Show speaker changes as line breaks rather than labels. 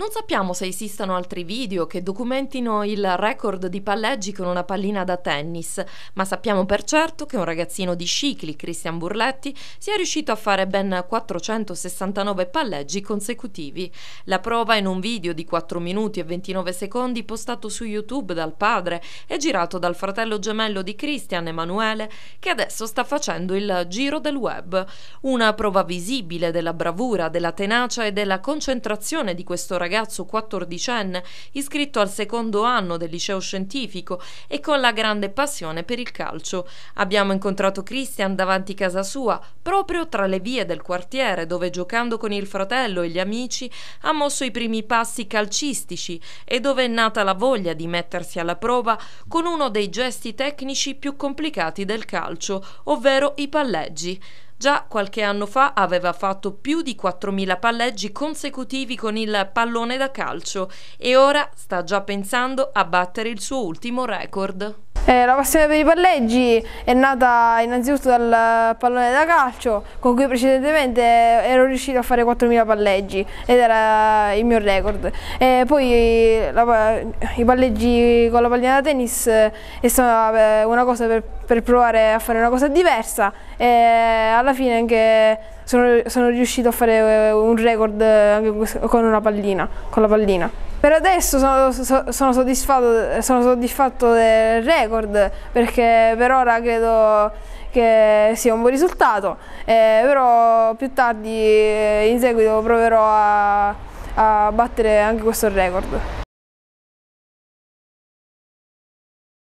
Non sappiamo se esistano altri video che documentino il record di palleggi con una pallina da tennis, ma sappiamo per certo che un ragazzino di Scicli, Cristian Burletti, sia riuscito a fare ben 469 palleggi consecutivi. La prova in un video di 4 minuti e 29 secondi postato su YouTube dal padre e girato dal fratello gemello di Cristian, Emanuele, che adesso sta facendo il giro del web. Una prova visibile della bravura, della tenacia e della concentrazione di questo ragazzino ragazzo 14enne iscritto al secondo anno del liceo scientifico e con la grande passione per il calcio. Abbiamo incontrato Christian davanti casa sua, proprio tra le vie del quartiere, dove giocando con il fratello e gli amici ha mosso i primi passi calcistici e dove è nata la voglia di mettersi alla prova con uno dei gesti tecnici più complicati del calcio, ovvero i palleggi. Già qualche anno fa aveva fatto più di 4.000 palleggi consecutivi con il pallone da calcio e ora sta già pensando a battere il suo ultimo record.
Eh, la passione per i palleggi è nata innanzitutto dal pallone da calcio con cui precedentemente ero riuscito a fare 4.000 palleggi ed era il mio record. Eh, poi la, i palleggi con la pallina da tennis è stata eh, una cosa per per provare a fare una cosa diversa e alla fine anche sono, sono riuscito a fare eh, un record eh, anche con una pallina, con la pallina. Per adesso sono, sono, soddisfatto, sono soddisfatto del record perché per ora credo che sia un buon risultato, eh, però più tardi eh, in seguito proverò a, a battere anche questo record.